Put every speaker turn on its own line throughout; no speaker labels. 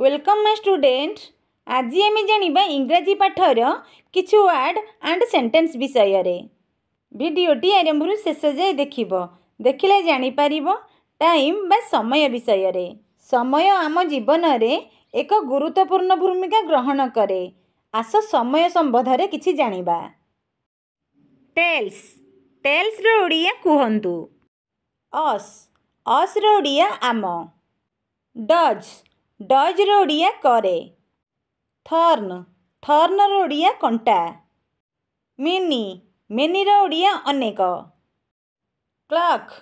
Welcome ମାଇ student ଆଜି ଆମେ ଜାଣିବା ଇଂରାଜୀ ପାଠର କିଛି ୱାର୍ଡ ଆଣ୍ଡ ସେଣ୍ଟେନ୍ସ ବିଷୟରେ ଭିଡ଼ିଓଟି ଆରମ୍ଭରୁ ଶେଷ ଯାଏ ଦେଖିବ ଦେଖିଲେ ଜାଣିପାରିବ ଟାଇମ୍ ବା ସମୟ ବିଷୟରେ ସମୟ ଆମ ଜୀବନରେ ଏକ ଗୁରୁତ୍ୱପୂର୍ଣ୍ଣ ଭୂମିକା ଗ୍ରହଣ କରେ ଆସ ସମୟ ସମ୍ବନ୍ଧରେ କିଛି ଜାଣିବା ଟେଲ୍ସ ଟେଲ୍ସର ଓଡ଼ିଆ କୁହନ୍ତୁ ଅସ୍ ଅସ୍ର ଓଡ଼ିଆ ଆମ ଡଜ୍ ଡଜ୍ର ଓଡ଼ିଆ କରେ ଥର୍ନ ଥର୍ନର ଓଡ଼ିଆ କଣ୍ଟା ମିନି ମିନିର ଓଡ଼ିଆ ଅନେକ କ୍ଲକ୍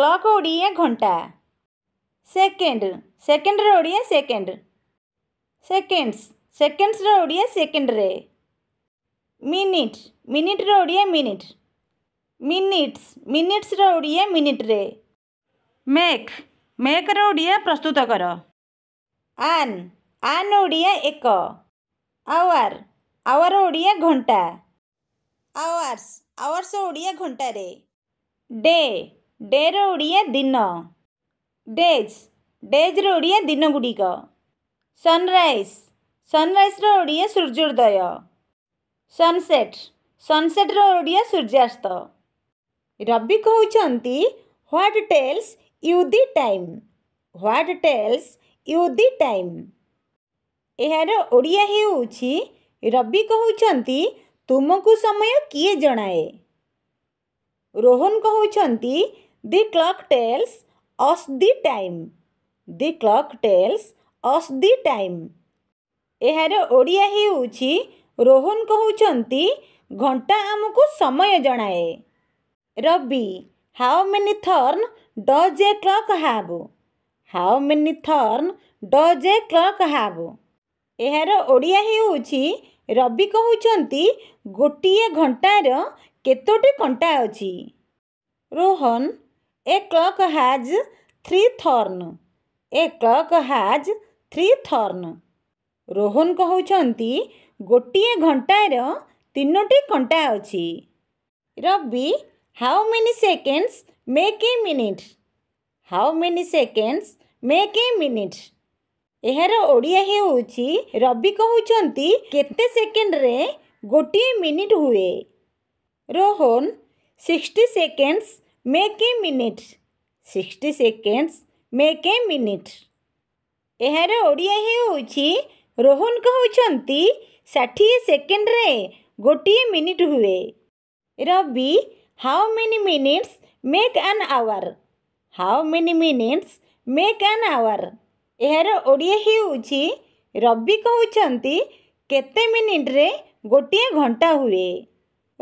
କ୍ଲକ୍ ଓଡ଼ିଆ ଘଣ୍ଟା ସେକେଣ୍ଡ ସେକେଣ୍ଡର ଓଡ଼ିଆ ସେକେଣ୍ଡ ସେକେଣ୍ଡସ୍ ସେକେଣ୍ଡସର ଓଡ଼ିଆ ସେକେଣ୍ଡରେ ମିନିଟ୍ ମିନିଟ୍ର ଓଡ଼ିଆ ମିନିଟ୍ ମିନିଟ୍ସ ମିନିଟ୍ସର ଓଡ଼ିଆ ମିନିଟ୍ରେ ମେକ୍ ମେକ୍ର ଓଡ଼ିଆ ପ୍ରସ୍ତୁତ କର ଆନ୍ ଆନ୍ ଓଡ଼ିଆ ଏକ ଆୱାର ଆୱାର ଓଡ଼ିଆ ଘଣ୍ଟା ଆୱାର୍ସ ଆୱାର୍ସ ଓଡ଼ିଆ ଘଣ୍ଟାରେ ଡେ ଡେର ଓଡ଼ିଆ ଦିନ ଡେଜ୍ ଡେଜ୍ର ଓଡ଼ିଆ ଦିନ ଗୁଡ଼ିକ ସନ୍ରାଇଜ୍ ସନ୍ରାଇଜ୍ର ଓଡ଼ିଆ ସୂର୍ଯ୍ୟୋଦୟ ସନ୍ସେଟ୍ ସନ୍ସେଟ୍ର ଓଡ଼ିଆ ସୂର୍ଯ୍ୟାସ୍ତ ରବି କହୁଛନ୍ତି what tells you the time what tells you the time यार ओडिया रवि कहते तुमको समय किए जनाए रोहन कहते दि clock tells us the time the clock tells us the time यार ओडिया रोहन कहते घंटा आम को समय जनाए Ravi how many thorns does a clock have how many thorns does a clock have ଏହାର ଓଡ଼ିଆ ହେଉଛି ରବି କହୁଛନ୍ତି ଗୋଟିଏ ଘଣ୍ଟାର କେତୋଟି କଣ୍ଟା ଅଛି Rohan a clock has three thorn a clock has three thorn Rohan କହୁଛନ୍ତି ଗୋଟିଏ ଘଣ୍ଟାର ତିନୋଟି କଣ୍ଟା ଅଛି Ravi how many seconds make a minute how many seconds make a minute यार ओडिया है रवि कहते केते सेकेंड रे गोटे मिनिट हुए Rohan sixty seconds make a minute sixty seconds make a minute यार ओडिया है रोहन कहते षाठी सेकेंड रे गोटे मिनिट हुए Ravi how many minutes make an hour how many minutes make an hour यार ओडिया ही रवि कहते केते मिनिट्रे गोटे घंटा हुए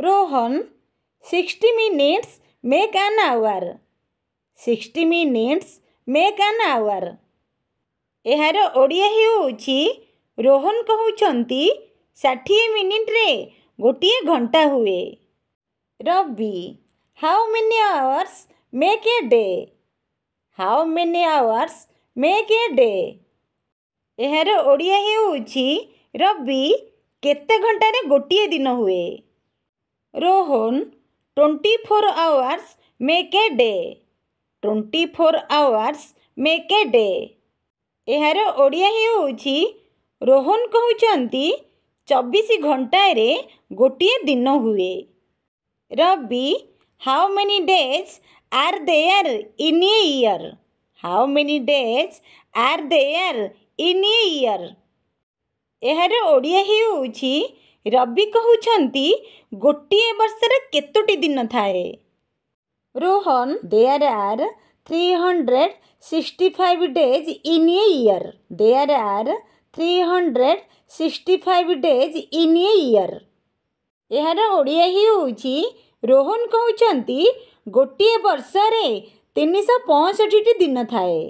Rohan sixty minutes make an hour sixty minutes make an hour यार ओडिया ही रोहन कहते षाठी मिनिट्रे गोटे घंटा हुए Ravi how many hours make a day how many hours make a day ଏହାର ଓଡ଼ିଆ ହେଉଛି ରବି କେତେ ଘଣ୍ଟାରେ ଗୋଟିଏ ଦିନ ହୁଏ Rohan twenty four hours make a day twenty four hours make a day ଏହାର ଓଡ଼ିଆ ହେଉଛି ରୋହନ କହୁଛନ୍ତି ଚବିଶ ଘଣ୍ଟାରେ ଗୋଟିଏ ଦିନ ହୁଏ Ravi how many days are there in a year? How many days are there in a year? ଏହାର ଓଡ଼ିଆ ହେଉଛି ରବି କହୁଛନ୍ତି ଗୋଟିଏ ବର୍ଷରେ କେତୋଟି ଦିନ ଥାଏ Rohan there are three hundred sixty five days in a year there are three hundred sixty five days in a year ଏହାର ଓଡ଼ିଆ ହେଉଛି ରୋହନ କହୁଛନ୍ତି ଗୋଟିଏ ବର୍ଷରେ ତିନିଶହ ପଞ୍ଚଷଠିଟି ଦିନ ଥାଏ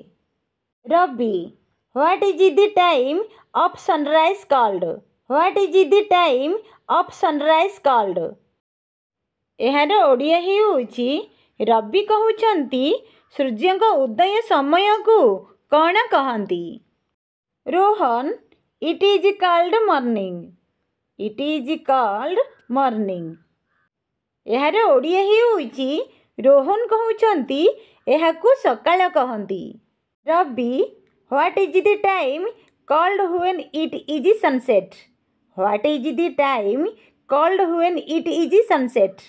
Ravi what is the time of sunrise called what is the time of sunrise called ଏହାର ଓଡ଼ିଆ ହେଉଛି ରବି କହୁଛନ୍ତି ସୂର୍ଯ୍ୟଙ୍କ ଉଦୟ ସମୟକୁ କ'ଣ କହନ୍ତି Rohan it is called morning it is called morning ଏହାର ଓଡ଼ିଆ ହେଉଛି ରୋହନ କହୁଛନ୍ତି ଏହାକୁ ସକାଳ କହନ୍ତି Ravi what is the time called when it is sunset what is the time called when it is sunset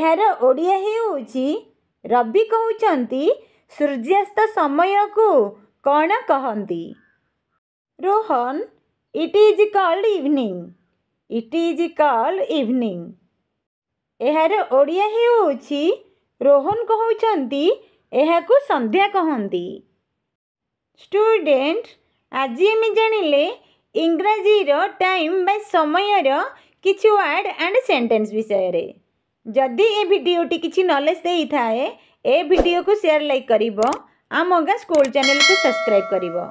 ଏହାର ଓଡ଼ିଆ ହେଉଛି ରବି କହୁଛନ୍ତି ସୂର୍ଯ୍ୟାସ୍ତ ସମୟକୁ କ'ଣ କହନ୍ତି Rohan it is called evening it is called evening ଏହାର ଓଡ଼ିଆ ହେଉଛି ରୋହନ କହୁଛନ୍ତି ଏହାକୁ ସନ୍ଧ୍ୟା କହନ୍ତି ଷ୍ଟୁଡ଼େଣ୍ଟ ଆଜି ଆମେ ଜାଣିଲେ ଇଂରାଜୀର ଟାଇମ୍ ବା ସମୟର କିଛି ୱାର୍ଡ଼ ଆଣ୍ଡ ସେଣ୍ଟେନ୍ସ ବିଷୟରେ ଯଦି ଏ ଭିଡ଼ିଓଟି କିଛି ନଲେଜ ଦେଇଥାଏ ଏ ଭିଡ଼ିଓକୁ ସେୟାର ଲାଇକ୍ କରିବ ଆମ ଗାଁ ସ୍କୁଲ ଚ୍ୟାନେଲକୁ ସବସ୍କ୍ରାଇବ୍ କରିବ